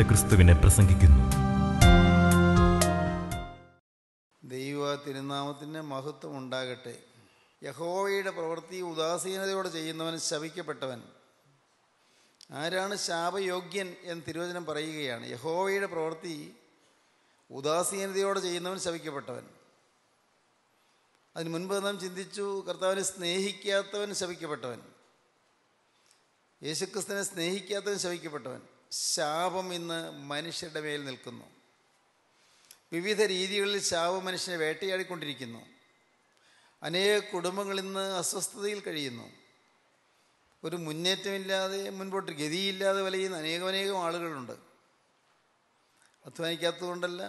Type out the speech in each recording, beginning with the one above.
ഉയർപ്പിക്കപ്പെട്ട ക്രിസ്തുവിനെ പ്രസംഗിക്കുന്നു ദൈവ തിരുനാമത്തിൻ്റെ മഹത്വം ഉണ്ടാകട്ടെ യഹോവയുടെ പ്രവൃത്തി ഉദാസീനതയോടെ ചെയ്യുന്നവൻ ശവിക്കപ്പെട്ടവൻ ആരാണ് ശാപയോഗ്യൻ എന്ന് തിരുവചനം പറയുകയാണ് യഹോവയുടെ പ്രവൃത്തി ഉദാസീനതയോടെ ചെയ്യുന്നവൻ ശവിക്കപ്പെട്ടവൻ അതിന് മുൻപ് നാം ചിന്തിച്ചു കർത്താവിനെ സ്നേഹിക്കാത്തവൻ ശവിക്കപ്പെട്ടവൻ യേശുക്രിസ്തുവിനെ സ്നേഹിക്കാത്തവൻ ശവിക്കപ്പെട്ടവൻ ശാപം ഇന്ന് മനുഷ്യരുടെ മേൽ നിൽക്കുന്നു വിവിധ രീതികളിൽ ശാപം മനുഷ്യനെ വേട്ടയാടിക്കൊണ്ടിരിക്കുന്നു അനേക കുടുംബങ്ങൾ ഇന്ന് അസ്വസ്ഥതയിൽ കഴിയുന്നു ഒരു മുന്നേറ്റമില്ലാതെ മുൻപോട്ട് ഗതിയില്ലാതെ വലയുന്ന അനേകമനേകം ആളുകളുണ്ട് അധ്വാനിക്കാത്തതുകൊണ്ടല്ല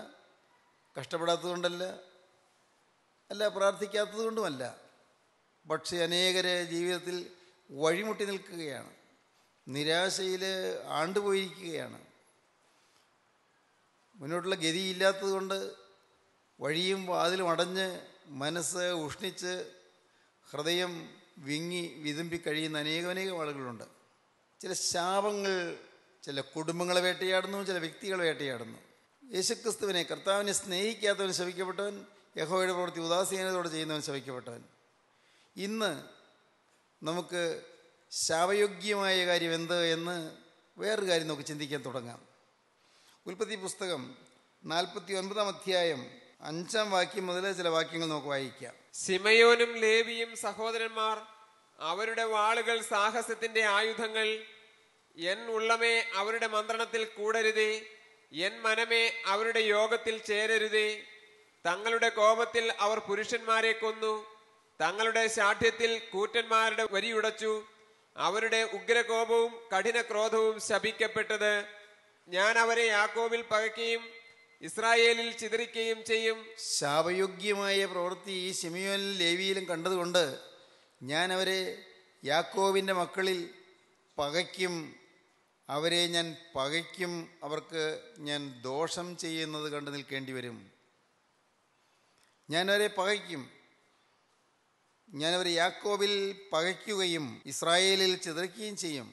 കഷ്ടപ്പെടാത്തതുകൊണ്ടല്ല അല്ല പ്രാർത്ഥിക്കാത്തതുകൊണ്ടുമല്ല പക്ഷേ അനേകരെ ജീവിതത്തിൽ വഴിമുട്ടി നിൽക്കുകയാണ് നിരാശയിൽ ആണ്ടുപോയിരിക്കുകയാണ് മുന്നോട്ടുള്ള ഗതിയില്ലാത്തത് കൊണ്ട് വഴിയും വാതിലും അടഞ്ഞ് മനസ്സ് ഉഷ്ണിച്ച് ഹൃദയം വിങ്ങി വിതുമ്പി കഴിയുന്ന അനേകമനേകം ആളുകളുണ്ട് ചില ശാപങ്ങൾ ചില കുടുംബങ്ങളെ വേട്ടയാടുന്നു ചില വ്യക്തികളെ വേട്ടയാടുന്നു യേശുക്രിസ്തുവിനെ കർത്താവിനെ സ്നേഹിക്കാത്തവൻ ശവിക്കപ്പെട്ടവൻ യഹോയുടെ പ്രവൃത്തി ഉദാസീനതയോടെ ചെയ്യുന്നവൻ ശവിക്കപ്പെട്ടവൻ ഇന്ന് നമുക്ക് ശാവയോഗ്യമായ കാര്യം എന്ത് എന്ന് വേറൊരു കാര്യം നമുക്ക് ചിന്തിക്കാൻ തുടങ്ങാം ഉൽപ്പത്തി പുസ്തകം നാൽപ്പത്തി ഒൻപതാം അധ്യായം അഞ്ചാം വാക്യം മുതൽ ചില വാക്യങ്ങൾ നമുക്ക് വായിക്കാം സിമയോനും ലേവിയും സഹോദരന്മാർ അവരുടെ വാളുകൾ സാഹസത്തിന്റെ ആയുധങ്ങൾ എൻ ഉള്ളമേ അവരുടെ മന്ത്രണത്തിൽ കൂടരുതേ എൻ മനമേ അവരുടെ യോഗത്തിൽ ചേരരുതേ തങ്ങളുടെ കോപത്തിൽ അവർ പുരുഷന്മാരെ കൊന്നു തങ്ങളുടെ ശാഠ്യത്തിൽ കൂറ്റന്മാരുടെ വരിയുടച്ചു അവരുടെ ഉഗ്രകോപവും കഠിന ക്രോധവും ശപിക്കപ്പെട്ടത് ഞാൻ അവരെ യാക്കോബിൽ പകയ്ക്കുകയും ഇസ്രായേലിൽ ചിതറിക്കുകയും ചെയ്യും ശാപയോഗ്യമായ പ്രവൃത്തി ഈ ശിമിയോനിലും ലേവിയിലും കണ്ടതുകൊണ്ട് ഞാൻ അവരെ യാക്കോവിൻ്റെ മക്കളിൽ പകയ്ക്കും അവരെ ഞാൻ പകയ്ക്കും അവർക്ക് ഞാൻ ദോഷം ചെയ്യുന്നത് കണ്ടു നിൽക്കേണ്ടി വരും ഞാൻ അവരെ പകയ്ക്കും ഞാനവർ യാക്കോബിൽ പകയ്ക്കുകയും ഇസ്രായേലിൽ ചിതറിക്കുകയും ചെയ്യും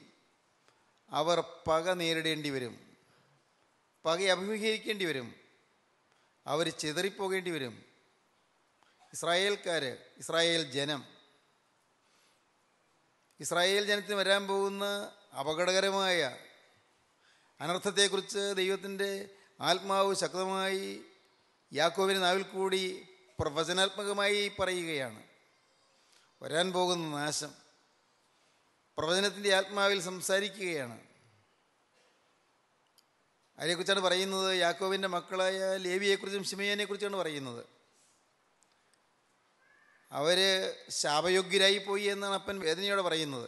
അവർ പക നേരിടേണ്ടി വരും പക അഭിമുഖീകരിക്കേണ്ടി വരും അവർ ചിതറിപ്പോകേണ്ടി വരും ഇസ്രായേൽക്കാർ ഇസ്രായേൽ ജനം ഇസ്രായേൽ ജനത്തിന് വരാൻ പോകുന്ന അപകടകരമായ അനർത്ഥത്തെക്കുറിച്ച് ദൈവത്തിൻ്റെ ആത്മാവ് ശക്തമായി യാക്കോവിന് നാവിൽ കൂടി പ്രവചനാത്മകമായി പറയുകയാണ് വരാൻ പോകുന്ന നാശം പ്രവചനത്തിൻ്റെ ആത്മാവിൽ സംസാരിക്കുകയാണ് അതിനെക്കുറിച്ചാണ് പറയുന്നത് യാക്കോവിൻ്റെ മക്കളായ ലേവിയെക്കുറിച്ചും ശിമയനെക്കുറിച്ചാണ് പറയുന്നത് അവർ ശാപയോഗ്യരായി പോയി എന്നാണ് അപ്പൻ വേദനയോടെ പറയുന്നത്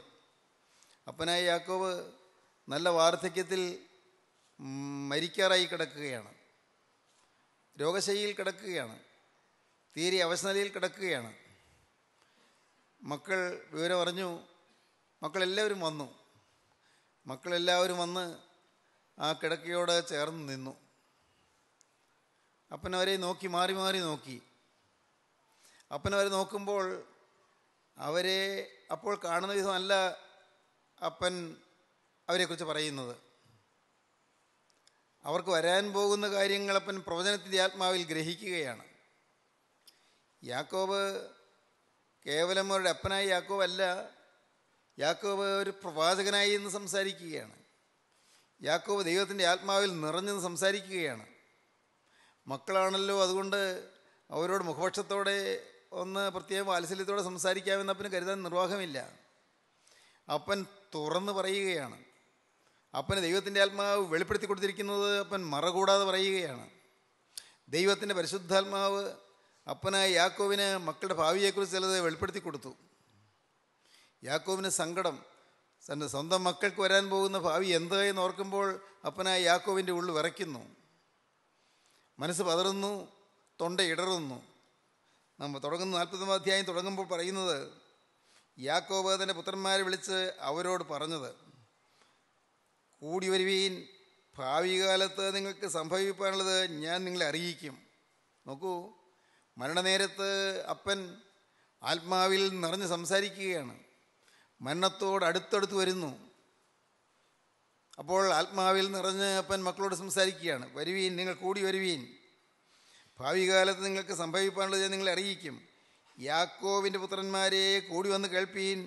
അപ്പനായ യാക്കോവ് നല്ല വാർദ്ധക്യത്തിൽ മരിക്കാറായി കിടക്കുകയാണ് രോഗശൈലിയിൽ കിടക്കുകയാണ് തീരെ അവശനിലയിൽ കിടക്കുകയാണ് മക്കൾ വിവരം അറിഞ്ഞു മക്കളെല്ലാവരും വന്നു മക്കളെല്ലാവരും വന്ന് ആ കിടക്കയോട് ചേർന്ന് നിന്നു അപ്പൻ അവരെ നോക്കി മാറി മാറി നോക്കി അപ്പൻ അവരെ നോക്കുമ്പോൾ അവരെ അപ്പോൾ കാണുന്ന വിധമല്ല അപ്പൻ അവരെക്കുറിച്ച് പറയുന്നത് അവർക്ക് വരാൻ പോകുന്ന കാര്യങ്ങൾ അപ്പൻ പ്രവചനത്തിൻ്റെ ആത്മാവിൽ ഗ്രഹിക്കുകയാണ് യാക്കോബ് കേവലം അവരുടെ അപ്പനായി യാക്കോബ് അല്ല യാക്കോബ് ഒരു പ്രവാചകനായി എന്ന് സംസാരിക്കുകയാണ് യാക്കോബ് ദൈവത്തിൻ്റെ ആത്മാവിൽ നിറഞ്ഞെന്ന് സംസാരിക്കുകയാണ് മക്കളാണല്ലോ അതുകൊണ്ട് അവരോട് മുഖപക്ഷത്തോടെ ഒന്ന് പ്രത്യേക വാത്സല്യത്തോടെ സംസാരിക്കാമെന്ന് അപ്പന് കരുതാൻ നിർവാഹമില്ല അപ്പൻ തുറന്ന് പറയുകയാണ് അപ്പന് ദൈവത്തിൻ്റെ ആത്മാവ് വെളിപ്പെടുത്തി കൊടുത്തിരിക്കുന്നത് അപ്പൻ മറകൂടാതെ പറയുകയാണ് ദൈവത്തിൻ്റെ പരിശുദ്ധാത്മാവ് അപ്പനായ യാക്കോവിന് മക്കളുടെ ഭാവിയെക്കുറിച്ച് ചിലത് വെളിപ്പെടുത്തി കൊടുത്തു യാക്കോവിന് സങ്കടം തൻ്റെ സ്വന്തം മക്കൾക്ക് വരാൻ പോകുന്ന ഭാവി എന്താ എന്ന് ഓർക്കുമ്പോൾ അപ്പനായ യാക്കോവിൻ്റെ ഉള്ളിൽ വിറയ്ക്കുന്നു മനസ്സ് പതറുന്നു തൊണ്ട ഇടറുന്നു നമ്മൾ തുടങ്ങുന്ന നാൽപ്പത്തൊമ്പത് അധ്യായം തുടങ്ങുമ്പോൾ പറയുന്നത് യാക്കോവ് തൻ്റെ പുത്രന്മാരെ വിളിച്ച് അവരോട് പറഞ്ഞത് കൂടി വരുവീൻ ഭാവി കാലത്ത് നിങ്ങൾക്ക് സംഭവിക്കാനുള്ളത് ഞാൻ നിങ്ങളെ അറിയിക്കും നോക്കൂ മരണനേരത്ത് അപ്പൻ ആത്മാവിൽ നിറഞ്ഞ് സംസാരിക്കുകയാണ് മരണത്തോട് അടുത്തടുത്ത് വരുന്നു അപ്പോൾ ആത്മാവിൽ നിറഞ്ഞ് അപ്പൻ മക്കളോട് സംസാരിക്കുകയാണ് വരുവീൻ നിങ്ങൾ കൂടി വരുവീൻ ഭാവി കാലത്ത് നിങ്ങൾക്ക് സംഭവിക്കാനുള്ളത് ഞാൻ നിങ്ങളെ അറിയിക്കും യാക്കോവിൻ്റെ പുത്രന്മാരെ കൂടി വന്ന് കേൾപ്പീൻ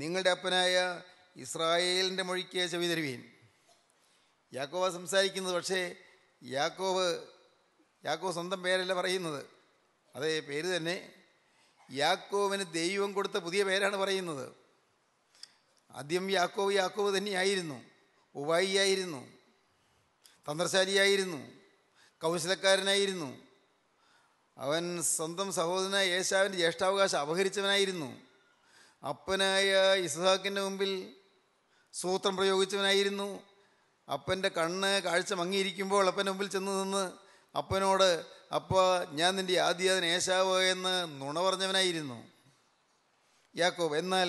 നിങ്ങളുടെ അപ്പനായ ഇസ്രായേലിൻ്റെ മൊഴിക്ക് ചെവി തരുവീൻ യാക്കോവ സംസാരിക്കുന്നത് പക്ഷേ യാക്കോവ് യാക്കോവ് സ്വന്തം പേരല്ല പറയുന്നത് അതേ പേര് തന്നെ യാക്കോവിന് ദൈവം കൊടുത്ത പുതിയ പേരാണ് പറയുന്നത് ആദ്യം യാക്കോവ് യാക്കോവ് തന്നെയായിരുന്നു ഉവായിയായിരുന്നു തന്ത്രശാലിയായിരുന്നു കൗശലക്കാരനായിരുന്നു അവൻ സ്വന്തം സഹോദരനായ യേശാവിൻ്റെ ജ്യേഷ്ഠാവകാശം അപഹരിച്ചവനായിരുന്നു അപ്പനായ ഇസ്ഹാക്കിൻ്റെ മുമ്പിൽ സൂത്രം പ്രയോഗിച്ചവനായിരുന്നു അപ്പൻ്റെ കണ്ണ് കാഴ്ച മങ്ങിയിരിക്കുമ്പോൾ അപ്പൻ്റെ മുമ്പിൽ ചെന്ന് നിന്ന് അപ്പനോട് അപ്പോൾ ഞാൻ നിൻ്റെ ആദ്യാതൻ ഏശാവ് എന്ന് നുണ പറഞ്ഞവനായിരുന്നു യാക്കോബ് എന്നാൽ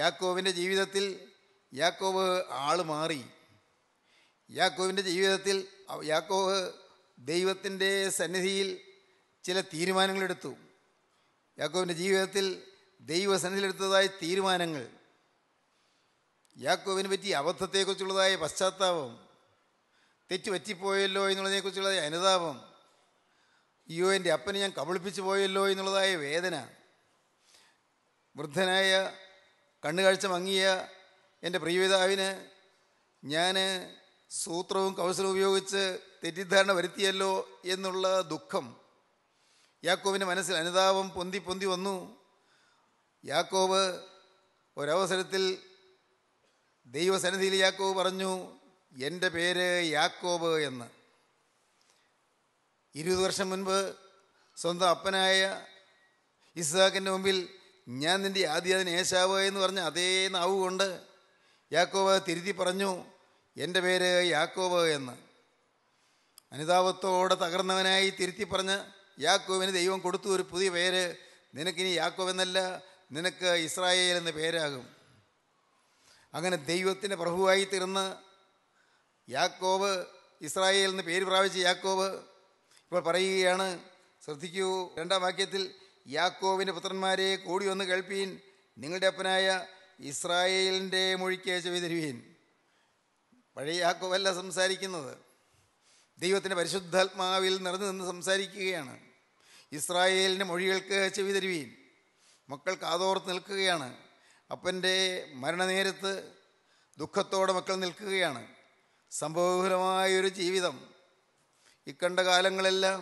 യാക്കോബിൻ്റെ ജീവിതത്തിൽ യാക്കോബ് ആൾ മാറി യാക്കോബിൻ്റെ ജീവിതത്തിൽ യാക്കോബ് ദൈവത്തിൻ്റെ സന്നിധിയിൽ ചില തീരുമാനങ്ങളെടുത്തു യാക്കോബിൻ്റെ ജീവിതത്തിൽ ദൈവസന്നിധിയിലെടുത്തതായ തീരുമാനങ്ങൾ യാക്കോബിനെ പറ്റി അബദ്ധത്തെക്കുറിച്ചുള്ളതായ പശ്ചാത്താപം തെറ്റ് പറ്റിപ്പോയല്ലോ എന്നുള്ളതിനെക്കുറിച്ചുള്ള അനുതാപം അയ്യോ എൻ്റെ അപ്പനെ ഞാൻ കബളിപ്പിച്ചു പോയല്ലോ എന്നുള്ളതായ വേദന വൃദ്ധനായ കണ്ണുകാഴ്ച മങ്ങിയ എൻ്റെ പ്രിയപിതാവിന് ഞാൻ സൂത്രവും കൗശലവും ഉപയോഗിച്ച് തെറ്റിദ്ധാരണ വരുത്തിയല്ലോ എന്നുള്ള ദുഃഖം യാക്കോബിൻ്റെ മനസ്സിൽ അനുതാപം പൊന്തി പൊന്തി വന്നു യാക്കോബ് ഒരവസരത്തിൽ ദൈവസന്നിധിയിൽ യാക്കോബ് പറഞ്ഞു എൻ്റെ പേര് യാക്കോബ് എന്ന് ഇരുപത് വർഷം മുൻപ് സ്വന്തം അപ്പനായ ഇസാക്കിൻ്റെ മുമ്പിൽ ഞാൻ നിൻ്റെ അതിന് ഏശാവ് എന്ന് പറഞ്ഞ അതേ നാവ് കൊണ്ട് യാക്കോബ് തിരുത്തി പറഞ്ഞു എൻ്റെ പേര് യാക്കോബ് എന്ന് അനുതാപത്തോടെ തകർന്നവനായി തിരുത്തി പറഞ്ഞ് യാക്കോവിന് ദൈവം കൊടുത്തു ഒരു പുതിയ പേര് നിനക്കിനി യാക്കോവ് എന്നല്ല നിനക്ക് ഇസ്രായേൽ എന്ന പേരാകും അങ്ങനെ ദൈവത്തിൻ്റെ പ്രഭുവായി തീർന്ന് യാക്കോവ് ഇസ്രായേൽ എന്ന് പേര് പ്രാപിച്ച യാക്കോവ് ഇപ്പോൾ പറയുകയാണ് ശ്രദ്ധിക്കൂ രണ്ടാം വാക്യത്തിൽ യാക്കോവിൻ്റെ പുത്രന്മാരെ കൂടി വന്ന് കേൾപ്പീൻ നിങ്ങളുടെ അപ്പനായ ഇസ്രായേലിൻ്റെ മൊഴിക്ക് ചെവി തരുവീൻ പഴയ യാക്കോവല്ല സംസാരിക്കുന്നത് ദൈവത്തിൻ്റെ പരിശുദ്ധാത്മാവിൽ നിറഞ്ഞു നിന്ന് സംസാരിക്കുകയാണ് ഇസ്രായേലിൻ്റെ മൊഴികൾക്ക് ചെവി തരുവീൻ മക്കൾ കാതോർത്ത് നിൽക്കുകയാണ് അപ്പൻ്റെ മരണനേരത്ത് ദുഃഖത്തോടെ മക്കൾ നിൽക്കുകയാണ് സംഭവബഹുലമായൊരു ജീവിതം ഇക്കണ്ട കാലങ്ങളെല്ലാം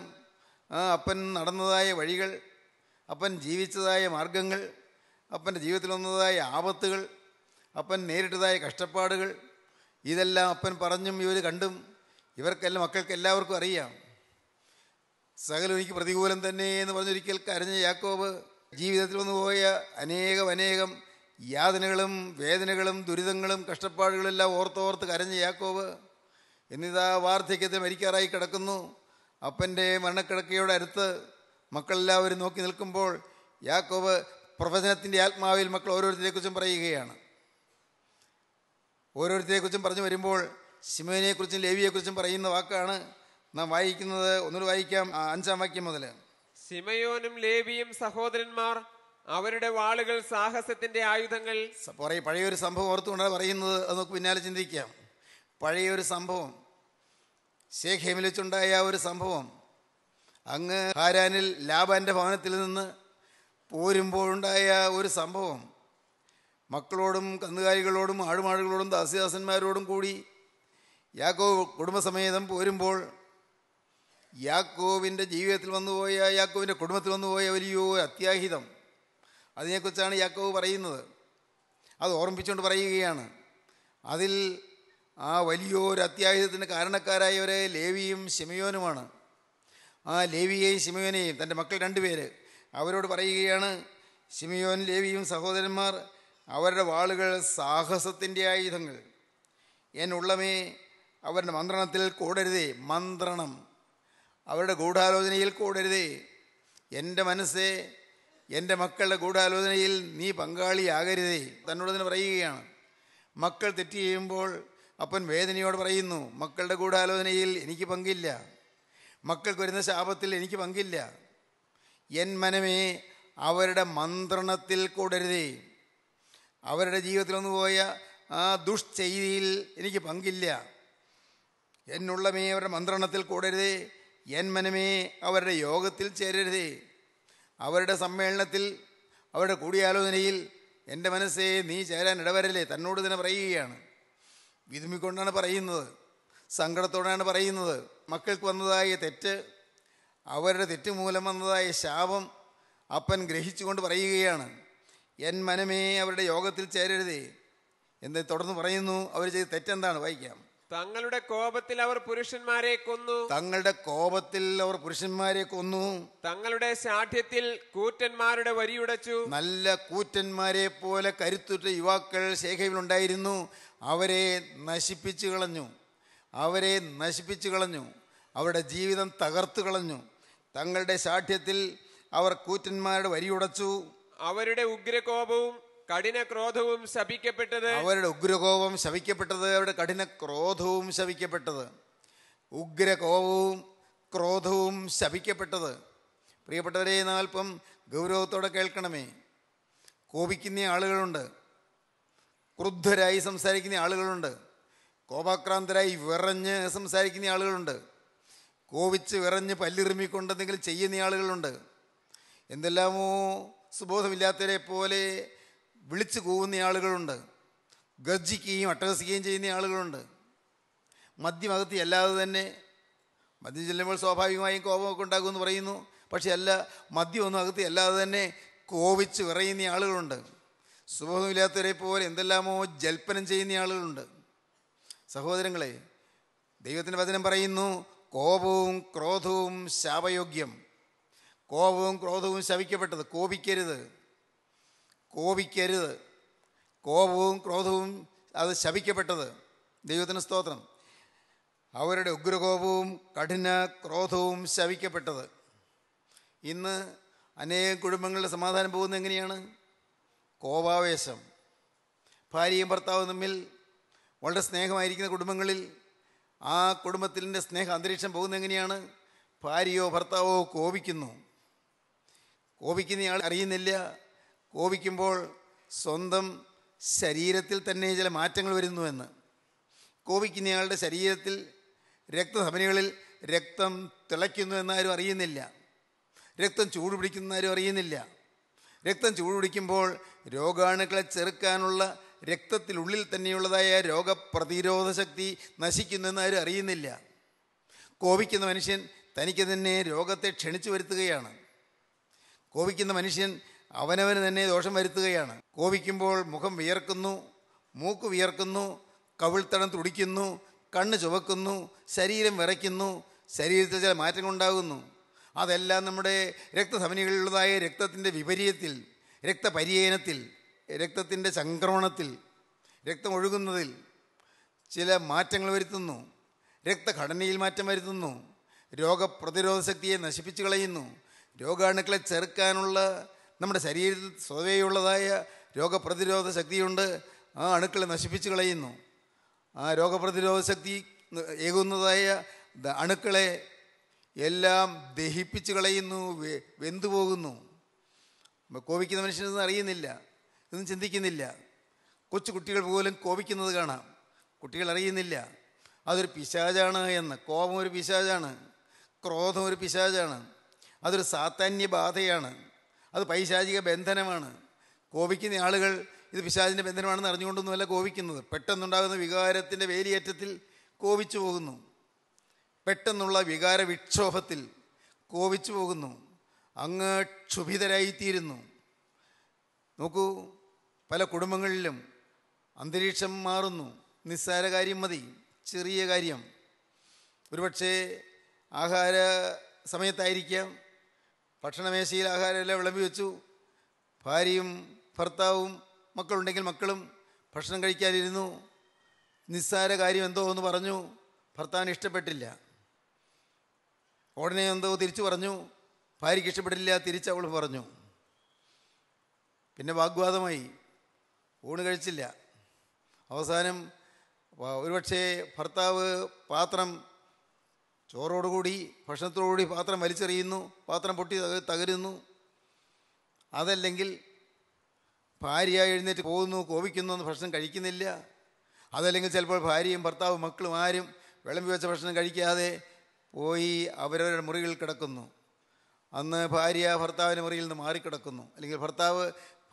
അപ്പൻ നടന്നതായ വഴികൾ അപ്പൻ ജീവിച്ചതായ മാർഗങ്ങൾ അപ്പൻ്റെ ജീവിതത്തിൽ വന്നതായ ആപത്തുകൾ അപ്പൻ നേരിട്ടതായ കഷ്ടപ്പാടുകൾ ഇതെല്ലാം അപ്പൻ പറഞ്ഞും ഇവർ കണ്ടും ഇവർക്കെല്ലാം മക്കൾക്ക് എല്ലാവർക്കും അറിയാം സകലം എനിക്ക് പ്രതികൂലം തന്നെ എന്ന് പറഞ്ഞൊരിക്കൽ കരഞ്ഞ യാക്കോബ് ജീവിതത്തിൽ വന്നു പോയ അനേകം അനേകം യാതനകളും വേദനകളും ദുരിതങ്ങളും കഷ്ടപ്പാടുകളെല്ലാം ഓർത്തോർത്ത് കരഞ്ഞ യാക്കോബ് എന്നിതാ വാർദ്ധക്യത്തെ മരിക്കാറായി കിടക്കുന്നു അപ്പൻ്റെ മരണക്കിടക്കയുടെ അടുത്ത് മക്കളെല്ലാവരും നോക്കി നിൽക്കുമ്പോൾ യാക്കോബ് പ്രവചനത്തിൻ്റെ ആത്മാവിൽ മക്കൾ ഓരോരുത്തരെക്കുറിച്ചും പറയുകയാണ് ഓരോരുത്തരെക്കുറിച്ചും പറഞ്ഞു വരുമ്പോൾ സിമോനെക്കുറിച്ചും ലേവിയെക്കുറിച്ചും പറയുന്ന വാക്കാണ് നാം വായിക്കുന്നത് ഒന്നുകൂടി വായിക്കാം അഞ്ചാം വാക്യം മുതൽ സിമയോനും ലേവിയും സഹോദരന്മാർ അവരുടെ വാളുകൾ സാഹസത്തിന്റെ ആയുധങ്ങൾ പഴയൊരു സംഭവം ഓർത്തുകൊണ്ടാണ് പറയുന്നത് അത് നമുക്ക് പിന്നാലെ ചിന്തിക്കാം പഴയൊരു സംഭവം ഷേഖ് ഹേമിൽ വെച്ചുണ്ടായ ഒരു സംഭവം അങ്ങ് ഹാരാനിൽ ലാബാൻ്റെ ഭവനത്തിൽ നിന്ന് പോരുമ്പോഴുണ്ടായ ഒരു സംഭവം മക്കളോടും കന്നുകാലികളോടും ആടുമാടുകളോടും ദാസിദാസന്മാരോടും കൂടി യാക്കോവ് കുടുംബസമേതം പോരുമ്പോൾ യാക്കോവിൻ്റെ ജീവിതത്തിൽ വന്നുപോയ യാക്കോവിൻ്റെ കുടുംബത്തിൽ വന്നുപോയ വലിയോ അത്യാഹിതം അതിനെക്കുറിച്ചാണ് യാക്കോവ് പറയുന്നത് അത് ഓർമ്മിപ്പിച്ചുകൊണ്ട് പറയുകയാണ് അതിൽ ആ വലിയൊരു അത്യാഹിതത്തിന് കാരണക്കാരായവരെ ലേവിയും ശിമയോനുമാണ് ആ ലേവിയെയും ശിമയോനെയും തൻ്റെ മക്കൾ രണ്ടുപേര് അവരോട് പറയുകയാണ് ശിമയോൻ ലേവിയും സഹോദരന്മാർ അവരുടെ വാളുകൾ സാഹസത്തിൻ്റെ ആയുധങ്ങൾ എന്നുള്ളമേ അവരുടെ മന്ത്രണത്തിൽ കൂടരുതേ മന്ത്രണം അവരുടെ ഗൂഢാലോചനയിൽ കൂടരുതേ എൻ്റെ മനസ്സേ എൻ്റെ മക്കളുടെ ഗൂഢാലോചനയിൽ നീ പങ്കാളിയാകരുതേ തന്നോട് തന്നെ പറയുകയാണ് മക്കൾ തെറ്റ് ചെയ്യുമ്പോൾ അപ്പൻ വേദനയോട് പറയുന്നു മക്കളുടെ ഗൂഢാലോചനയിൽ എനിക്ക് പങ്കില്ല മക്കൾക്ക് വരുന്ന ശാപത്തിൽ എനിക്ക് പങ്കില്ല എൻ മനമേ അവരുടെ മന്ത്രണത്തിൽ കൂടരുതേ അവരുടെ ജീവിതത്തിൽ വന്നു പോയ ആ ദുഷ്ചെയ്തിയിൽ എനിക്ക് പങ്കില്ല എന്നുള്ളമേ അവരുടെ മന്ത്രണത്തിൽ കൂടരുതേ എൻ മനമേ അവരുടെ യോഗത്തിൽ ചേരരുതേ അവരുടെ സമ്മേളനത്തിൽ അവരുടെ കൂടിയാലോചനയിൽ എൻ്റെ മനസ്സേ നീ ചേരാൻ ഇടവരല്ലേ തന്നോട് തന്നെ പറയുകയാണ് വിതുമ്പിക്കൊണ്ടാണ് പറയുന്നത് സങ്കടത്തോടെയാണ് പറയുന്നത് മക്കൾക്ക് വന്നതായ തെറ്റ് അവരുടെ തെറ്റ് മൂലം വന്നതായ ശാപം അപ്പൻ ഗ്രഹിച്ചുകൊണ്ട് പറയുകയാണ് എൻ മനമേ അവരുടെ യോഗത്തിൽ ചേരരുതേ എന്ന് തുടർന്ന് പറയുന്നു അവർ ചെയ്ത തെറ്റെന്താണ് വായിക്കാം തങ്ങളുടെ കോപത്തിൽ അവർ പുരുഷന്മാരെ കൊന്നു തങ്ങളുടെ കോപത്തിൽ അവർ പുരുഷന്മാരെ കൊന്നു തങ്ങളുടെ ശാഠ്യത്തിൽ കൂറ്റന്മാരുടെ വരിയുടച്ചു നല്ല കൂറ്റന്മാരെ പോലെ കരുത്തുറ്റ യുവാക്കൾ ശേഖയിൽ ഉണ്ടായിരുന്നു അവരെ നശിപ്പിച്ചു കളഞ്ഞു അവരെ നശിപ്പിച്ചു കളഞ്ഞു അവരുടെ ജീവിതം തകർത്തു കളഞ്ഞു തങ്ങളുടെ ശാഠ്യത്തിൽ അവർ കൂറ്റന്മാരുടെ വരിയുടച്ചു അവരുടെ ഉഗ്രകോപവും കഠിന ക്രോധവും ശപിക്കപ്പെട്ടത് അവരുടെ ഉഗ്രകോപം ശപിക്കപ്പെട്ടത് അവരുടെ കഠിന ക്രോധവും ശപിക്കപ്പെട്ടത് ഉഗ്രകോപവും ക്രോധവും ശപിക്കപ്പെട്ടത് പ്രിയപ്പെട്ടവരെ നാൽപ്പം ഗൗരവത്തോടെ കേൾക്കണമേ കോപിക്കുന്ന ആളുകളുണ്ട് ക്രുദ്ധരായി സംസാരിക്കുന്ന ആളുകളുണ്ട് കോപാക്രാന്തരായി വിറഞ്ഞ് സംസാരിക്കുന്ന ആളുകളുണ്ട് കോവിച്ച് വിറഞ്ഞ് പല്ലിറുമിക്കൊണ്ട് എന്തെങ്കിലും ചെയ്യുന്ന ആളുകളുണ്ട് എന്തെല്ലാമോ സുബോധമില്ലാത്തവരെ പോലെ വിളിച്ചു കൂവുന്ന ആളുകളുണ്ട് ഗർജിക്കുകയും അട്ടഹസിക്കുകയും ചെയ്യുന്ന ആളുകളുണ്ട് മദ്യമകത്തി അല്ലാതെ തന്നെ മദ്യം ചെല്ലുമ്പോൾ സ്വാഭാവികമായും കോപമൊക്കെ ഉണ്ടാകുമെന്ന് പറയുന്നു പക്ഷേ അല്ല മദ്യമൊന്നും അകത്തി അല്ലാതെ തന്നെ കോപിച്ച് വിറയുന്ന ആളുകളുണ്ട് സുബോധമില്ലാത്തവരെ പോലെ എന്തെല്ലാമോ ജൽപ്പനം ചെയ്യുന്ന ആളുകളുണ്ട് സഹോദരങ്ങളെ ദൈവത്തിൻ്റെ വചനം പറയുന്നു കോപവും ക്രോധവും ശാപയോഗ്യം കോപവും ക്രോധവും ശവിക്കപ്പെട്ടത് കോപിക്കരുത് കോപിക്കരുത് കോപവും ക്രോധവും അത് ശവിക്കപ്പെട്ടത് ദൈവത്തിന് സ്തോത്രം അവരുടെ ഉഗ്രകോപവും കഠിന ക്രോധവും ശവിക്കപ്പെട്ടത് ഇന്ന് അനേകം കുടുംബങ്ങളുടെ സമാധാനം പോകുന്നത് എങ്ങനെയാണ് കോപാവേശം ഭാര്യയും ഭർത്താവും തമ്മിൽ വളരെ സ്നേഹമായിരിക്കുന്ന കുടുംബങ്ങളിൽ ആ കുടുംബത്തിൻ്റെ സ്നേഹ അന്തരീക്ഷം പോകുന്നത് എങ്ങനെയാണ് ഭാര്യയോ ഭർത്താവോ കോപിക്കുന്നു കോപിക്കുന്നയാൾ അറിയുന്നില്ല കോപിക്കുമ്പോൾ സ്വന്തം ശരീരത്തിൽ തന്നെ ചില മാറ്റങ്ങൾ വരുന്നുവെന്ന് കോപിക്കുന്നയാളുടെ ശരീരത്തിൽ രക്തധമനികളിൽ രക്തം എന്നാരും അറിയുന്നില്ല രക്തം ചൂടുപിടിക്കുന്നാരും അറിയുന്നില്ല രക്തം ചൂടുപിടിക്കുമ്പോൾ രോഗാണുക്കളെ ചെറുക്കാനുള്ള രക്തത്തിനുള്ളിൽ തന്നെയുള്ളതായ രോഗപ്രതിരോധ ശക്തി നശിക്കുന്നെന്ന് ആരും അറിയുന്നില്ല കോപിക്കുന്ന മനുഷ്യൻ തനിക്ക് തന്നെ രോഗത്തെ ക്ഷണിച്ചു വരുത്തുകയാണ് കോപിക്കുന്ന മനുഷ്യൻ അവനവന് തന്നെ ദോഷം വരുത്തുകയാണ് കോപിക്കുമ്പോൾ മുഖം വിയർക്കുന്നു മൂക്ക് വിയർക്കുന്നു കവിൾത്തടം തുടിക്കുന്നു കണ്ണ് ചുവക്കുന്നു ശരീരം വിറയ്ക്കുന്നു ശരീരത്തിൽ ചില മാറ്റങ്ങളുണ്ടാകുന്നു അതെല്ലാം നമ്മുടെ രക്തധമനികളിലുള്ളതായ രക്തത്തിൻ്റെ വിപരീയത്തിൽ രക്തപര്യനത്തിൽ രക്തത്തിൻ്റെ സംക്രമണത്തിൽ രക്തം ഒഴുകുന്നതിൽ ചില മാറ്റങ്ങൾ വരുത്തുന്നു രക്തഘടനയിൽ മാറ്റം വരുത്തുന്നു രോഗപ്രതിരോധ ശക്തിയെ നശിപ്പിച്ചു കളയുന്നു രോഗാണുക്കളെ ചെറുക്കാനുള്ള നമ്മുടെ ശരീരത്തിൽ സ്വതവേയുള്ളതായ രോഗപ്രതിരോധ ശക്തിയുണ്ട് ആ അണുക്കളെ നശിപ്പിച്ചു കളയുന്നു ആ രോഗപ്രതിരോധ ശക്തി ഏകുന്നതായ അണുക്കളെ എല്ലാം ദഹിപ്പിച്ച് കളയുന്നു വെന്തു പോകുന്നു കോപിക്കുന്ന മനുഷ്യനൊന്നും അറിയുന്നില്ല ഇതൊന്നും ചിന്തിക്കുന്നില്ല കൊച്ചു കുട്ടികൾ പോലും കോപിക്കുന്നത് കാണാം കുട്ടികൾ അറിയുന്നില്ല അതൊരു പിശാചാണ് എന്ന് കോപം ഒരു പിശാചാണ് ക്രോധം ഒരു പിശാചാണ് അതൊരു സാത്താന്യ ബാധയാണ് അത് പൈശാചിക ബന്ധനമാണ് കോപിക്കുന്ന ആളുകൾ ഇത് പിശാചിൻ്റെ ബന്ധനമാണെന്ന് അറിഞ്ഞുകൊണ്ടൊന്നുമല്ല കോപിക്കുന്നത് പെട്ടെന്നുണ്ടാകുന്ന വികാരത്തിൻ്റെ വേലിയേറ്റത്തിൽ കോപിച്ചു പോകുന്നു പെട്ടെന്നുള്ള വികാര വിക്ഷോഭത്തിൽ കോപിച്ചു പോകുന്നു അങ്ങ് ക്ഷുഭിതരായിത്തീരുന്നു നോക്കൂ പല കുടുംബങ്ങളിലും അന്തരീക്ഷം മാറുന്നു നിസ്സാര കാര്യം മതി ചെറിയ കാര്യം ഒരുപക്ഷെ ആഹാര സമയത്തായിരിക്കാം ഭക്ഷണമേശയിൽ ആഹാരമെല്ലാം വിളമ്പി വെച്ചു ഭാര്യയും ഭർത്താവും മക്കളുണ്ടെങ്കിൽ മക്കളും ഭക്ഷണം കഴിക്കാനിരുന്നു നിസ്സാര കാര്യം എന്തോ എന്ന് പറഞ്ഞു ഭർത്താവിന് ഇഷ്ടപ്പെട്ടില്ല ഉടനെ എന്തോ തിരിച്ചു പറഞ്ഞു ഭാര്യയ്ക്ക് ഇഷ്ടപ്പെട്ടില്ല തിരിച്ചവൾ പറഞ്ഞു പിന്നെ വാഗ്വാദമായി ഊണ് കഴിച്ചില്ല അവസാനം ഒരുപക്ഷെ ഭർത്താവ് പാത്രം ചോറോടുകൂടി ഭക്ഷണത്തോടുകൂടി പാത്രം വലിച്ചെറിയുന്നു പാത്രം പൊട്ടി തകരുന്നു അതല്ലെങ്കിൽ ഭാര്യ എഴുന്നേറ്റ് പോകുന്നു കോപിക്കുന്നു എന്ന് ഭക്ഷണം കഴിക്കുന്നില്ല അതല്ലെങ്കിൽ ചിലപ്പോൾ ഭാര്യയും ഭർത്താവും മക്കളും ആരും വിളമ്പി വെച്ച ഭക്ഷണം കഴിക്കാതെ പോയി അവരവരുടെ മുറിയിൽ കിടക്കുന്നു അന്ന് ഭാര്യ ഭർത്താവിൻ്റെ മുറിയിൽ നിന്ന് മാറിക്കിടക്കുന്നു അല്ലെങ്കിൽ ഭർത്താവ്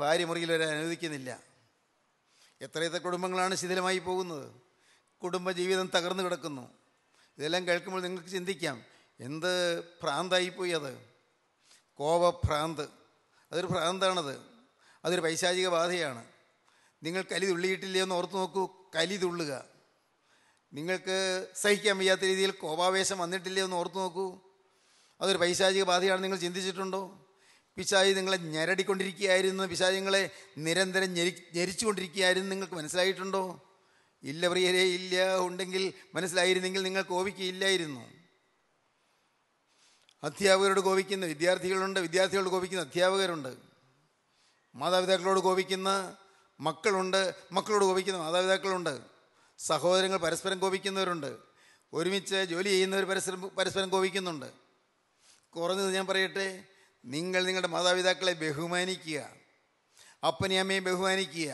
ഭാര്യ മുറിയിൽ വരെ അനുവദിക്കുന്നില്ല എത്രയെത്ര കുടുംബങ്ങളാണ് ശിഥിലമായി പോകുന്നത് കുടുംബജീവിതം തകർന്നു കിടക്കുന്നു ഇതെല്ലാം കേൾക്കുമ്പോൾ നിങ്ങൾക്ക് ചിന്തിക്കാം എന്ത് ഭ്രാന്തായിപ്പോയി അത് കോപഭ്രാന്ത് അതൊരു ഭ്രാന്താണത് അതൊരു പൈശാചിക ബാധയാണ് നിങ്ങൾ കലി തുള്ളിയിട്ടില്ലേ എന്ന് ഓർത്ത് നോക്കൂ കലി തുള്ളുക നിങ്ങൾക്ക് സഹിക്കാൻ വയ്യാത്ത രീതിയിൽ കോപാവേശം വന്നിട്ടില്ലേ എന്ന് ഓർത്തു നോക്കൂ അതൊരു പൈശാചിക ബാധയാണ് നിങ്ങൾ ചിന്തിച്ചിട്ടുണ്ടോ പിശാചി നിങ്ങളെ ഞെരടിക്കൊണ്ടിരിക്കുകയായിരുന്നു പിശാജിങ്ങളെ നിരന്തരം ഞെരി ഞെരിച്ചുകൊണ്ടിരിക്കുകയായിരുന്നു നിങ്ങൾക്ക് മനസ്സിലായിട്ടുണ്ടോ ഇല്ല പ്രിയരേ ഇല്ല ഉണ്ടെങ്കിൽ മനസ്സിലായിരുന്നെങ്കിൽ നിങ്ങൾ കോപിക്കുകയില്ലായിരുന്നു അധ്യാപകരോട് കോപിക്കുന്ന വിദ്യാർത്ഥികളുണ്ട് വിദ്യാർത്ഥികളോട് കോപിക്കുന്ന അധ്യാപകരുണ്ട് മാതാപിതാക്കളോട് കോപിക്കുന്ന മക്കളുണ്ട് മക്കളോട് കോപിക്കുന്ന മാതാപിതാക്കളുണ്ട് സഹോദരങ്ങൾ പരസ്പരം കോപിക്കുന്നവരുണ്ട് ഒരുമിച്ച് ജോലി ചെയ്യുന്നവർ പരസ്പരം പരസ്പരം കോപിക്കുന്നുണ്ട് കുറഞ്ഞത് ഞാൻ പറയട്ടെ നിങ്ങൾ നിങ്ങളുടെ മാതാപിതാക്കളെ ബഹുമാനിക്കുക അപ്പനെ അമ്മയെ ബഹുമാനിക്കുക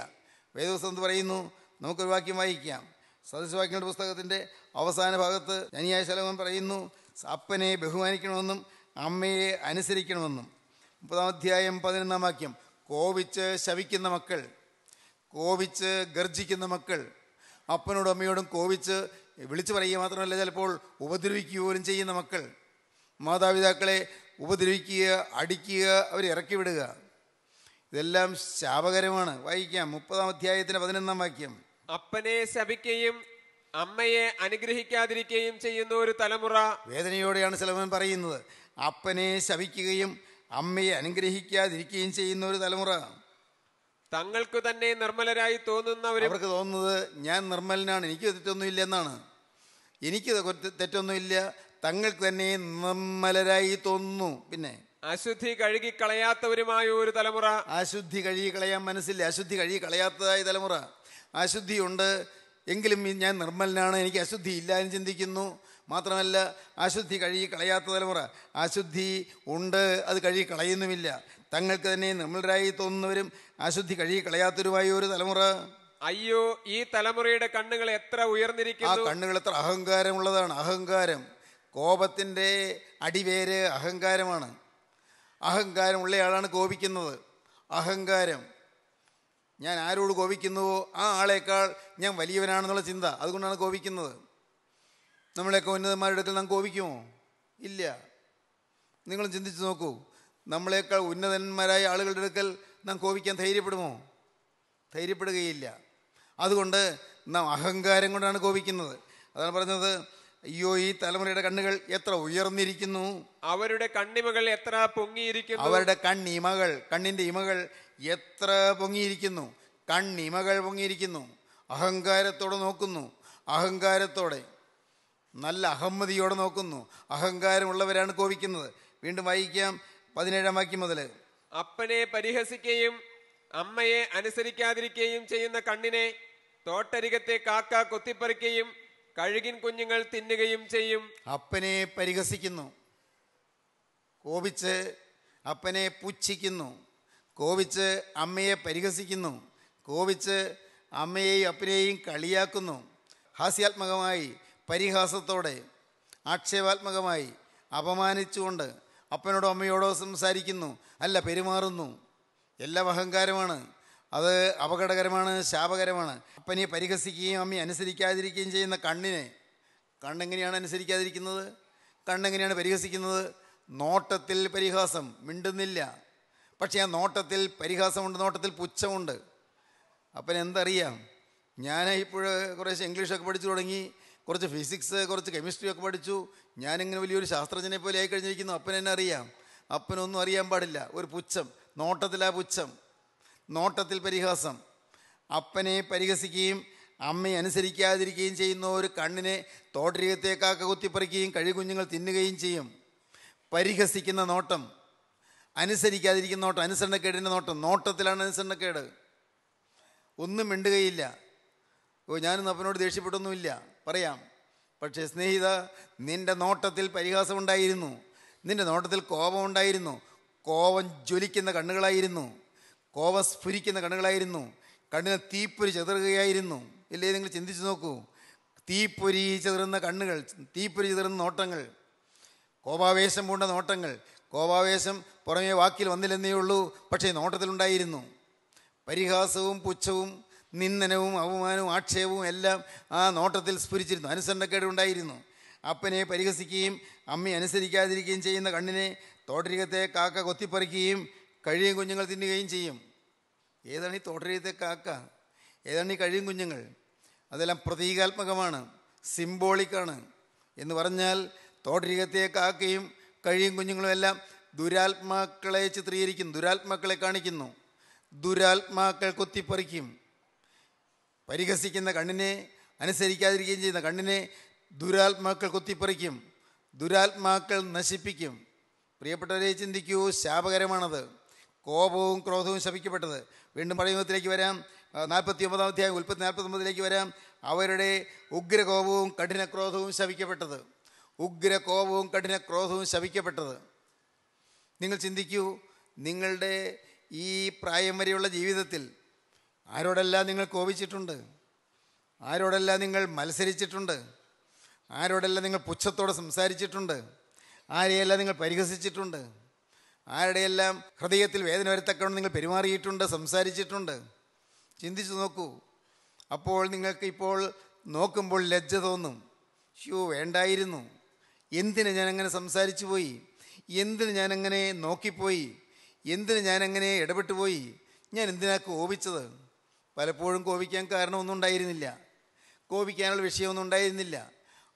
വേദവസം എന്ന് പറയുന്നു നമുക്കൊരു വാക്യം വായിക്കാം സദസ്യവാക്യങ്ങളുടെ പുസ്തകത്തിൻ്റെ അവസാന ഭാഗത്ത് ധനിയായ ശലമൻ പറയുന്നു അപ്പനെ ബഹുമാനിക്കണമെന്നും അമ്മയെ അനുസരിക്കണമെന്നും മുപ്പതാം അധ്യായം പതിനൊന്നാം വാക്യം കോപിച്ച് ശവിക്കുന്ന മക്കൾ കോപിച്ച് ഗർജിക്കുന്ന മക്കൾ അപ്പനോടും അമ്മയോടും കോപിച്ച് വിളിച്ചു പറയുക മാത്രമല്ല ചിലപ്പോൾ ഉപദ്രവിക്കുക പോലും ചെയ്യുന്ന മക്കൾ മാതാപിതാക്കളെ ഉപദ്രവിക്കുക അടിക്കുക അവർ ഇറക്കി വിടുക ഇതെല്ലാം ശാപകരമാണ് വായിക്കാം മുപ്പതാം അധ്യായത്തിന് പതിനൊന്നാം വാക്യം അപ്പനെ ശപിക്കുകയും അമ്മയെ അനുഗ്രഹിക്കാതിരിക്കുകയും ചെയ്യുന്ന ഒരു തലമുറ വേദനയോടെയാണ് ചിലവൻ പറയുന്നത് അപ്പനെ ശപിക്കുകയും അമ്മയെ അനുഗ്രഹിക്കാതിരിക്കുകയും ചെയ്യുന്ന ഒരു തലമുറ തങ്ങൾക്ക് തന്നെ നിർമ്മലരായി തോന്നുന്നവർ അവർക്ക് തോന്നുന്നത് ഞാൻ നിർമ്മലനാണ് എനിക്ക് തെറ്റൊന്നുമില്ല എന്നാണ് എനിക്ക് തെറ്റൊന്നുമില്ല തങ്ങൾക്ക് തന്നെ നിർമ്മലരായി തോന്നുന്നു പിന്നെ അശുദ്ധി കഴുകി കളയാത്തവരുമായ ഒരു തലമുറ അശുദ്ധി കഴുകി കളയാൻ മനസ്സില്ല അശുദ്ധി കഴുകി കളയാത്തതായ തലമുറ അശുദ്ധിയുണ്ട് എങ്കിലും ഞാൻ നിർമ്മലനാണ് എനിക്ക് അശുദ്ധി ഇല്ല എന്ന് ചിന്തിക്കുന്നു മാത്രമല്ല അശുദ്ധി കഴുകി കളയാത്ത തലമുറ അശുദ്ധി ഉണ്ട് അത് കഴുകി കളയുന്നുമില്ല തങ്ങൾക്ക് തന്നെ നിർമ്മലരായി തോന്നുന്നവരും അശുദ്ധി കഴുകി കളയാത്തവരുമായ ഒരു തലമുറ അയ്യോ ഈ തലമുറയുടെ കണ്ണുകൾ എത്ര ഉയർന്നിരിക്കുന്നു ആ കണ്ണുകൾ എത്ര അഹങ്കാരമുള്ളതാണ് അഹങ്കാരം കോപത്തിൻ്റെ അടിവേര് അഹങ്കാരമാണ് അഹങ്കാരമുള്ളയാളാണ് കോപിക്കുന്നത് അഹങ്കാരം ഞാൻ ആരോട് കോപിക്കുന്നുവോ ആ ആളേക്കാൾ ഞാൻ വലിയവനാണെന്നുള്ള ചിന്ത അതുകൊണ്ടാണ് കോപിക്കുന്നത് നമ്മളെയൊക്കെ ഉന്നതന്മാരുടെ അടുക്കൽ നാം കോപിക്കുമോ ഇല്ല നിങ്ങളും ചിന്തിച്ച് നോക്കൂ നമ്മളെക്കാൾ ഉന്നതന്മാരായ ആളുകളുടെ അടുക്കൽ നാം കോപിക്കാൻ ധൈര്യപ്പെടുമോ ധൈര്യപ്പെടുകയില്ല അതുകൊണ്ട് നാം അഹങ്കാരം കൊണ്ടാണ് കോപിക്കുന്നത് അതാണ് പറഞ്ഞത് അയ്യോ ഈ തലമുറയുടെ കണ്ണുകൾ എത്ര ഉയർന്നിരിക്കുന്നു അവരുടെ കണ്ണിമകൾ എത്ര പൊങ്ങിയിരിക്കുന്നു അവരുടെ കണ്ണിമകൾ കണ്ണിന്റെ ഇമകൾ എത്ര പൊങ്ങിയിരിക്കുന്നു കണ്ണിമകൾ പൊങ്ങിയിരിക്കുന്നു അഹങ്കാരത്തോടെ നോക്കുന്നു അഹങ്കാരത്തോടെ നല്ല അഹമ്മതിയോടെ നോക്കുന്നു അഹങ്കാരമുള്ളവരാണ് കോപിക്കുന്നത് വീണ്ടും വായിക്കാം പതിനേഴാം വാക്യം മുതൽ അപ്പനെ പരിഹസിക്കുകയും അമ്മയെ അനുസരിക്കാതിരിക്കുകയും ചെയ്യുന്ന കണ്ണിനെ തോട്ടരികത്തെ കാക്ക കൊത്തിപ്പറിക്കുകയും കഴുകിൻ കുഞ്ഞുങ്ങൾ തിന്നുകയും ചെയ്യും അപ്പനെ പരിഹസിക്കുന്നു കോപിച്ച് അപ്പനെ പുച്ഛിക്കുന്നു കോപിച്ച് അമ്മയെ പരിഹസിക്കുന്നു കോപിച്ച് അമ്മയെയും അപ്പനെയും കളിയാക്കുന്നു ഹാസ്യാത്മകമായി പരിഹാസത്തോടെ ആക്ഷേപാത്മകമായി അപമാനിച്ചുകൊണ്ട് അപ്പനോടോ അമ്മയോടോ സംസാരിക്കുന്നു അല്ല പെരുമാറുന്നു എല്ലാം അഹങ്കാരമാണ് അത് അപകടകരമാണ് ശാപകരമാണ് അപ്പനെ പരിഹസിക്കുകയും അമ്മയെ അനുസരിക്കാതിരിക്കുകയും ചെയ്യുന്ന കണ്ണിനെ കണ്ണെങ്ങനെയാണ് അനുസരിക്കാതിരിക്കുന്നത് കണ്ണെങ്ങനെയാണ് പരിഹസിക്കുന്നത് നോട്ടത്തിൽ പരിഹാസം മിണ്ടുന്നില്ല പക്ഷേ ആ നോട്ടത്തിൽ പരിഹാസമുണ്ട് നോട്ടത്തിൽ പുച്ഛമുണ്ട് അപ്പനെന്തറിയാം ഞാൻ ഇപ്പോൾ കുറേശ്ശെ ഇംഗ്ലീഷൊക്കെ പഠിച്ചു തുടങ്ങി കുറച്ച് ഫിസിക്സ് കുറച്ച് കെമിസ്ട്രി ഒക്കെ പഠിച്ചു ഞാനിങ്ങനെ വലിയൊരു ശാസ്ത്രജ്ഞനെ പോലെ ആയി കഴിഞ്ഞിരിക്കുന്നു അപ്പൻ എന്നെ അറിയാം അപ്പനൊന്നും അറിയാൻ പാടില്ല ഒരു പുച്ഛം നോട്ടത്തിലാ പുച്ഛം നോട്ടത്തിൽ പരിഹാസം അപ്പനെ പരിഹസിക്കുകയും അമ്മയെ അനുസരിക്കാതിരിക്കുകയും ചെയ്യുന്ന ഒരു കണ്ണിനെ തോട്ടരീകത്തേക്കാക്ക കുത്തിപ്പറിക്കുകയും കഴികുഞ്ഞുങ്ങൾ തിന്നുകയും ചെയ്യും പരിഹസിക്കുന്ന നോട്ടം അനുസരിക്കാതിരിക്കുന്ന നോട്ടം അനുസരണക്കേടിൻ്റെ നോട്ടം നോട്ടത്തിലാണ് അനുസരണക്കേട് ഒന്നും മിണ്ടുകയില്ല ഓ ഞാനൊന്നും അപ്പനോട് ദേഷ്യപ്പെട്ടൊന്നുമില്ല പറയാം പക്ഷേ സ്നേഹിത നിൻ്റെ നോട്ടത്തിൽ പരിഹാസമുണ്ടായിരുന്നു നിൻ്റെ നോട്ടത്തിൽ കോപമുണ്ടായിരുന്നു കോപം ജ്വലിക്കുന്ന കണ്ണുകളായിരുന്നു കോപം സ്ഫുരിക്കുന്ന കണ്ണുകളായിരുന്നു കണ്ണിനെ തീപ്പൊരി ചെതറുകയായിരുന്നു ഇല്ലേ നിങ്ങൾ ചിന്തിച്ചു നോക്കൂ തീപ്പൊരി ചെതറുന്ന കണ്ണുകൾ തീപ്പൊരി ചെതറുന്ന നോട്ടങ്ങൾ കോപാവേശം പൂണ്ട നോട്ടങ്ങൾ കോപാവേശം പുറമേ വാക്കിൽ വന്നില്ലെന്നേ ഉള്ളൂ പക്ഷേ നോട്ടത്തിലുണ്ടായിരുന്നു പരിഹാസവും പുച്ഛവും നിന്ദനവും അപമാനവും ആക്ഷേപവും എല്ലാം ആ നോട്ടത്തിൽ സ്ഫുരിച്ചിരുന്നു ഉണ്ടായിരുന്നു അപ്പനെ പരിഹസിക്കുകയും അമ്മയെ അനുസരിക്കാതിരിക്കുകയും ചെയ്യുന്ന കണ്ണിനെ തോട്ടരികത്തെ കാക്ക കൊത്തിപ്പറിക്കുകയും കഴിയും കുഞ്ഞുങ്ങൾ തിന്നുകയും ചെയ്യും ഏതാണ് ഈ തോട്ടരികത്തെ കാക്ക ഏതാണ് ഈ കഴിയും കുഞ്ഞുങ്ങൾ അതെല്ലാം പ്രതീകാത്മകമാണ് സിംബോളിക്കാണ് എന്ന് പറഞ്ഞാൽ തോട്ടരികത്തെ കാക്കയും കഴിയും കുഞ്ഞുങ്ങളും എല്ലാം ദുരാത്മാക്കളെ ചിത്രീകരിക്കുന്നു ദുരാത്മാക്കളെ കാണിക്കുന്നു ദുരാത്മാക്കൾ കൊത്തിപ്പറിക്കും പരിഹസിക്കുന്ന കണ്ണിനെ അനുസരിക്കാതിരിക്കുകയും ചെയ്യുന്ന കണ്ണിനെ ദുരാത്മാക്കൾ കുത്തിപ്പറിക്കും ദുരാത്മാക്കൾ നശിപ്പിക്കും പ്രിയപ്പെട്ടവരെ ചിന്തിക്കൂ ശാപകരമാണത് കോപവും ക്രോധവും ശപിക്കപ്പെട്ടത് വീണ്ടും പഴയത്തിലേക്ക് വരാം നാൽപ്പത്തി ഒമ്പതാം അധ്യായം ഉൽപ്പത്തി നാൽപ്പത്തൊമ്പതിലേക്ക് വരാം അവരുടെ ഉഗ്രകോപവും കഠിനക്രോധവും ശപിക്കപ്പെട്ടത് ഉഗ്രകോപവും കഠിനക്രോധവും ശവിക്കപ്പെട്ടത് നിങ്ങൾ ചിന്തിക്കൂ നിങ്ങളുടെ ഈ പ്രായം വരെയുള്ള ജീവിതത്തിൽ ആരോടെല്ലാം നിങ്ങൾ കോപിച്ചിട്ടുണ്ട് ആരോടെല്ലാം നിങ്ങൾ മത്സരിച്ചിട്ടുണ്ട് ആരോടെല്ലാം നിങ്ങൾ പുച്ഛത്തോടെ സംസാരിച്ചിട്ടുണ്ട് ആരെയെല്ലാം നിങ്ങൾ പരിഹസിച്ചിട്ടുണ്ട് ആരുടെയെല്ലാം ഹൃദയത്തിൽ വേദന വരത്തക്കവണ്ണം നിങ്ങൾ പെരുമാറിയിട്ടുണ്ട് സംസാരിച്ചിട്ടുണ്ട് ചിന്തിച്ചു നോക്കൂ അപ്പോൾ നിങ്ങൾക്ക് ഇപ്പോൾ നോക്കുമ്പോൾ ലജ്ജ തോന്നും ഷ്യൂ വേണ്ടായിരുന്നു എന്തിന് ഞാനങ്ങനെ സംസാരിച്ചു പോയി എന്തിന് ഞാനങ്ങനെ നോക്കിപ്പോയി എന്തിന് ഞാനങ്ങനെ ഇടപെട്ടു പോയി ഞാൻ എന്തിനാ കോപിച്ചത് പലപ്പോഴും കോപിക്കാൻ കാരണമൊന്നും ഉണ്ടായിരുന്നില്ല കോപിക്കാനുള്ള വിഷയമൊന്നും ഉണ്ടായിരുന്നില്ല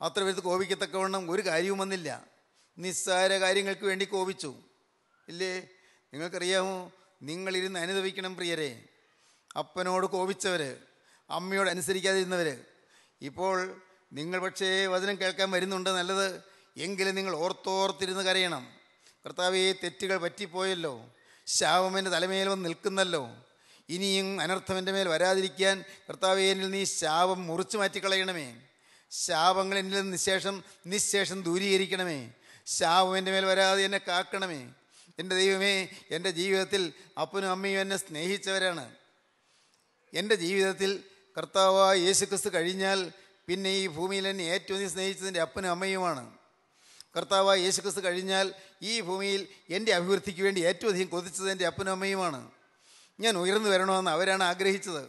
അത്ര വിധത്തിൽ കോപിക്കത്തക്കവണ്ണം ഒരു കാര്യവും വന്നില്ല നിസ്സാര കാര്യങ്ങൾക്ക് വേണ്ടി കോപിച്ചു ഇല്ലേ നിങ്ങൾക്കറിയാമോ നിങ്ങളിരുന്ന് അനുഭവിക്കണം പ്രിയരെ അപ്പനോട് കോപിച്ചവർ അമ്മയോട് അനുസരിക്കാതിരുന്നവർ ഇപ്പോൾ നിങ്ങൾ പക്ഷേ വചനം കേൾക്കാൻ വരുന്നുണ്ട് നല്ലത് എങ്കിലും നിങ്ങൾ ഓർത്തോർത്തിരുന്ന് കരയണം കർത്താവ് ഈ തെറ്റുകൾ പറ്റിപ്പോയല്ലോ ശാവമെൻ്റെ തലമേൽ വന്ന് നിൽക്കുന്നല്ലോ ഇനിയും അനർത്ഥം എൻ്റെ മേൽ വരാതിരിക്കാൻ കർത്താവെ എന്നിൽ നീ ശാപം മുറിച്ചു മാറ്റിക്കളയണമേ ശാപങ്ങൾ എന്നിൽ നിന്ന് നിശേഷം നിശേഷം ദൂരീകരിക്കണമേ ശാപം എൻ്റെ മേൽ വരാതെ എന്നെ കാക്കണമേ എൻ്റെ ദൈവമേ എൻ്റെ ജീവിതത്തിൽ അപ്പനും അമ്മയും എന്നെ സ്നേഹിച്ചവരാണ് എൻ്റെ ജീവിതത്തിൽ കർത്താവായ യേശുക്രിസ്തു കഴിഞ്ഞാൽ പിന്നെ ഈ ഭൂമിയിൽ എന്നെ ഏറ്റവും നീ സ്നേഹിച്ചതിൻ്റെ അപ്പനും അമ്മയുമാണ് കർത്താവായ യേശുക്രിസ്തു കഴിഞ്ഞാൽ ഈ ഭൂമിയിൽ എൻ്റെ അഭിവൃദ്ധിക്ക് വേണ്ടി ഏറ്റവും അധികം കൊതിച്ചത് എൻ്റെ അപ്പനും അമ്മയുമാണ് ഞാൻ ഉയർന്നു വരണമെന്ന് അവരാണ് ആഗ്രഹിച്ചത്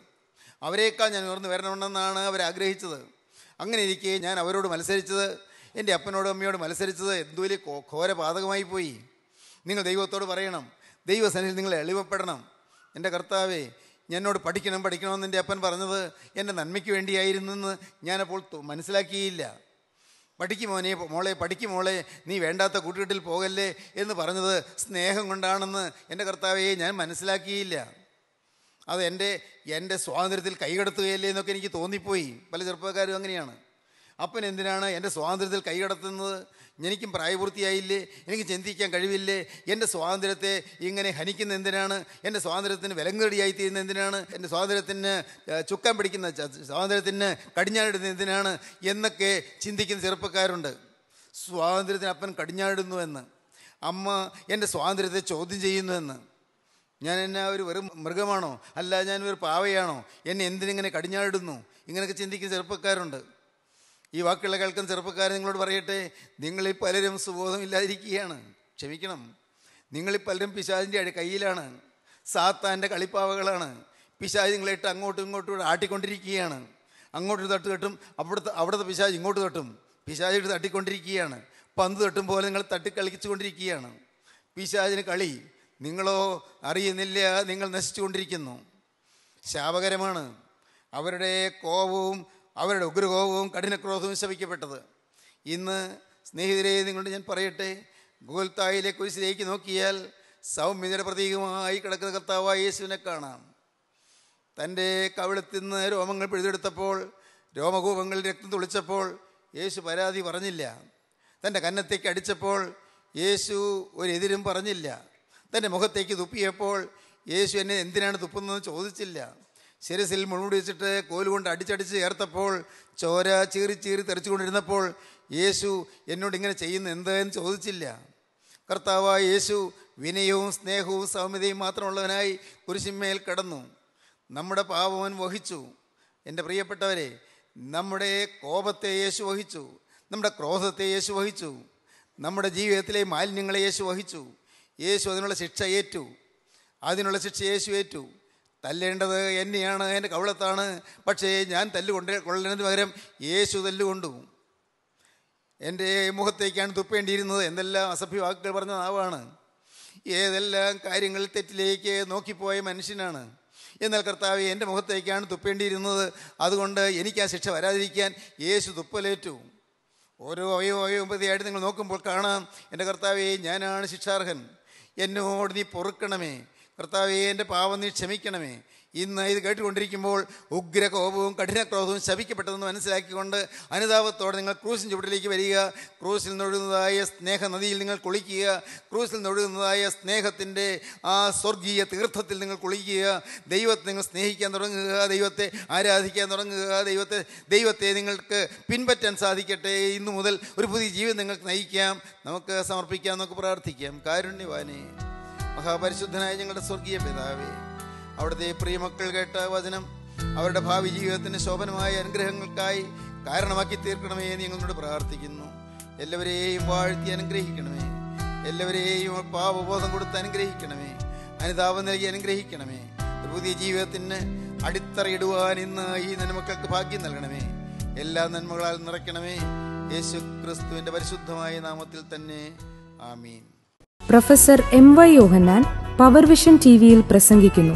അവരേക്കാൾ ഞാൻ ഉയർന്നു വരണമെന്നാണ് അവരാഗ്രഹിച്ചത് അങ്ങനെ ഇരിക്കെ ഞാൻ അവരോട് മത്സരിച്ചത് എൻ്റെ അപ്പനോടും അമ്മയോട് മത്സരിച്ചത് എന്തോലി ഘോര പാതകമായി പോയി നിങ്ങൾ ദൈവത്തോട് പറയണം ദൈവസനയിൽ നിങ്ങൾ എളിവപ്പെടണം എൻ്റെ കർത്താവേ എന്നോട് പഠിക്കണം പഠിക്കണമെന്ന് എൻ്റെ അപ്പൻ പറഞ്ഞത് എൻ്റെ നന്മയ്ക്ക് വേണ്ടിയായിരുന്നെന്ന് ഞാനപ്പോൾ മനസ്സിലാക്കിയില്ല പഠിക്കും മോനെ മോളെ പഠിക്കും മോളെ നീ വേണ്ടാത്ത കൂട്ടുകെട്ടിൽ പോകല്ലേ എന്ന് പറഞ്ഞത് സ്നേഹം കൊണ്ടാണെന്ന് എൻ്റെ കർത്താവെ ഞാൻ മനസ്സിലാക്കിയില്ല അത് എൻ്റെ എൻ്റെ സ്വാതന്ത്ര്യത്തിൽ കൈകടത്തുകയല്ലേ എന്നൊക്കെ എനിക്ക് തോന്നിപ്പോയി പല ചെറുപ്പക്കാരും അങ്ങനെയാണ് അപ്പൻ എന്തിനാണ് എൻ്റെ സ്വാതന്ത്ര്യത്തിൽ കൈകടത്തുന്നത് എനിക്കും പ്രായപൂർത്തിയായില്ലേ എനിക്ക് ചിന്തിക്കാൻ കഴിവില്ലേ എൻ്റെ സ്വാതന്ത്ര്യത്തെ ഇങ്ങനെ ഹനിക്കുന്ന എന്തിനാണ് എൻ്റെ സ്വാതന്ത്ര്യത്തിന് വിലങ്ങേടിയായി തീരുന്ന എന്തിനാണ് എൻ്റെ സ്വാതന്ത്ര്യത്തിന് ചുക്കാൻ പിടിക്കുന്ന സ്വാതന്ത്ര്യത്തിന് കടിഞ്ഞാണിടുന്ന എന്തിനാണ് എന്നൊക്കെ ചിന്തിക്കുന്ന ചെറുപ്പക്കാരുണ്ട് സ്വാതന്ത്ര്യത്തിന് അപ്പൻ കടിഞ്ഞാടുന്നുവെന്ന് എന്ന് അമ്മ എൻ്റെ സ്വാതന്ത്ര്യത്തെ ചോദ്യം ചെയ്യുന്നു എന്ന് ഞാൻ എന്നെ ഒരു വെറും മൃഗമാണോ അല്ല ഞാൻ ഒരു പാവയാണോ എന്നെ എന്തിനിങ്ങനെ കടിഞ്ഞാടുന്നു ഇങ്ങനെയൊക്കെ ചിന്തിക്കുന്ന ചെറുപ്പക്കാരുണ്ട് ഈ വാക്കുകളെ കേൾക്കുന്ന ചെറുപ്പക്കാരൻ നിങ്ങളോട് പറയട്ടെ നിങ്ങളിൽ പലരും സുബോധമില്ലാതിരിക്കുകയാണ് ക്ഷമിക്കണം നിങ്ങളിൽ പലരും പിശാചിൻ്റെ കയ്യിലാണ് സാത്താൻ്റെ കളിപ്പാവകളാണ് പിശാജ് നിങ്ങളിട്ട് അങ്ങോട്ടും ഇങ്ങോട്ടും ആട്ടിക്കൊണ്ടിരിക്കുകയാണ് അങ്ങോട്ട് തട്ട് തട്ടും അവിടുത്തെ അവിടുത്തെ പിശാജ് ഇങ്ങോട്ട് തട്ടും പിശാജ് ഇട്ട് തട്ടിക്കൊണ്ടിരിക്കുകയാണ് പന്ത് തട്ടും പോലെ നിങ്ങൾ തട്ടി കൊണ്ടിരിക്കുകയാണ് പിശാജിന് കളി നിങ്ങളോ അറിയുന്നില്ല നിങ്ങൾ നശിച്ചുകൊണ്ടിരിക്കുന്നു ശാപകരമാണ് അവരുടെ കോപവും അവരുടെ ഉഗ്രകോപവും കഠിനക്രോധവും ശപിക്കപ്പെട്ടത് ഇന്ന് സ്നേഹിതരെ നിങ്ങളുടെ ഞാൻ പറയട്ടെ ഗോൽത്തായിലെ കുരിശിലേക്ക് നോക്കിയാൽ സൗമ്യതയുടെ പ്രതീകമായി കിടക്കുന്ന കർത്താവായ യേശുവിനെ കാണാം തൻ്റെ കവിളത്തിൽ നിന്ന് രോമങ്ങൾ പിഴുതെടുത്തപ്പോൾ രോമകൂപങ്ങൾ രക്തം തുളിച്ചപ്പോൾ യേശു പരാതി പറഞ്ഞില്ല തൻ്റെ കന്നത്തേക്ക് അടിച്ചപ്പോൾ യേശു ഒരെതിരും പറഞ്ഞില്ല തൻ്റെ മുഖത്തേക്ക് തുപ്പിയപ്പോൾ യേശു എന്നെ എന്തിനാണ് തുപ്പുന്നതെന്ന് ചോദിച്ചില്ല ശിരസിൽ മുഴുവൻ വെച്ചിട്ട് കോലുകൊണ്ട് അടിച്ചടിച്ച് ചേർത്തപ്പോൾ ചോര ചീറി ചീറി തെറിച്ചുകൊണ്ടിരുന്നപ്പോൾ യേശു എന്നോട് ഇങ്ങനെ ചെയ്യുന്ന എന്താന്ന് ചോദിച്ചില്ല കർത്താവായ യേശു വിനയവും സ്നേഹവും സൗമ്യതയും മാത്രമുള്ളവനായി കുരിശിമ്മയിൽ കടന്നു നമ്മുടെ പാപവൻ വഹിച്ചു എൻ്റെ പ്രിയപ്പെട്ടവരെ നമ്മുടെ കോപത്തെ യേശു വഹിച്ചു നമ്മുടെ ക്രോധത്തെ യേശു വഹിച്ചു നമ്മുടെ ജീവിതത്തിലെ മാലിന്യങ്ങളെ യേശു വഹിച്ചു യേശു അതിനുള്ള ശിക്ഷ ഏറ്റു അതിനുള്ള ശിക്ഷ യേശു ഏറ്റു തല്ലേണ്ടത് എന്നെയാണ് എൻ്റെ കവളത്താണ് പക്ഷേ ഞാൻ തല്ല് കൊണ്ട് പകരം യേശു തല്ലുകൊണ്ടു എൻ്റെ മുഖത്തേക്കാണ് തുപ്പേണ്ടിയിരുന്നത് എന്തെല്ലാം അസഭ്യ വാക്കുകൾ പറഞ്ഞ നാവാണ് ഏതെല്ലാം കാര്യങ്ങൾ തെറ്റിലേക്ക് നോക്കിപ്പോയ മനുഷ്യനാണ് എന്നാൽ കർത്താവ് എൻ്റെ മുഖത്തേക്കാണ് തുപ്പേണ്ടിയിരുന്നത് അതുകൊണ്ട് എനിക്ക് ആ ശിക്ഷ വരാതിരിക്കാൻ യേശു തുപ്പലേറ്റു ഓരോ അവയോ അവയവമ്പതിയായിട്ട് നിങ്ങൾ നോക്കുമ്പോൾ കാണാം എൻ്റെ കർത്താവേ ഞാനാണ് ശിക്ഷാർഹൻ എന്നോട് നീ പൊറുക്കണമേ കർത്താവേ എൻ്റെ പാവം നീ ക്ഷമിക്കണമേ ഇന്ന് ഇത് കേട്ടുകൊണ്ടിരിക്കുമ്പോൾ ഉഗ്രകോപവും കഠിനക്രോധവും ശപിക്കപ്പെട്ടതെന്ന് മനസ്സിലാക്കിക്കൊണ്ട് അനുതാപത്തോടെ നിങ്ങൾ ക്രൂസിൻ ചുവട്ടിലേക്ക് വരിക ക്രൂസിൽ നൊഴുകുന്നതായ സ്നേഹ നദിയിൽ നിങ്ങൾ കുളിക്കുക ക്രൂസിൽ നൊഴുകുന്നതായ സ്നേഹത്തിൻ്റെ ആ സ്വർഗീയ തീർത്ഥത്തിൽ നിങ്ങൾ കുളിക്കുക ദൈവത്തെ നിങ്ങൾ സ്നേഹിക്കാൻ തുടങ്ങുക ദൈവത്തെ ആരാധിക്കാൻ തുടങ്ങുക ദൈവത്തെ ദൈവത്തെ നിങ്ങൾക്ക് പിൻപറ്റാൻ സാധിക്കട്ടെ ഇന്നു മുതൽ ഒരു പുതിയ ജീവിതം നിങ്ങൾക്ക് നയിക്കാം നമുക്ക് സമർപ്പിക്കാം നമുക്ക് പ്രാർത്ഥിക്കാം കാരുണ്യവാനെ മഹാപരിശുദ്ധനായ ഞങ്ങളുടെ സ്വർഗീയ പിതാവേ അവിടുത്തെ പ്രിയമക്കൾ കേട്ട വചനം അവരുടെ ഭാവി ജീവിതത്തിന് ശോഭനമായ അനുഗ്രഹങ്ങൾക്കായി കാരണമാക്കി തീർക്കണമേ എന്ന് ഞങ്ങളോട് പ്രാർത്ഥിക്കുന്നു എല്ലാവരെയും വാഴ്ത്തി അനുഗ്രഹിക്കണമേ എല്ലാവരെയും പാവബോധം കൊടുത്ത് അനുഗ്രഹിക്കണമേ അനുതാപം നൽകി അനുഗ്രഹിക്കണമേ പുതിയ ജീവിതത്തിന് അടിത്തറയിടുവാൻ ഇന്ന് ഈ നന്മക്കൾക്ക് ഭാഗ്യം നൽകണമേ എല്ലാ നന്മകളാൽ നിറയ്ക്കണമേ യേശു ക്രിസ്തുവിന്റെ പരിശുദ്ധമായ നാമത്തിൽ തന്നെ ആമീൻ professor M Y Yohannan vision T വിയിൽ പ്രസംഗിക്കുന്നു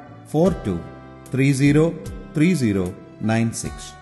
42303096.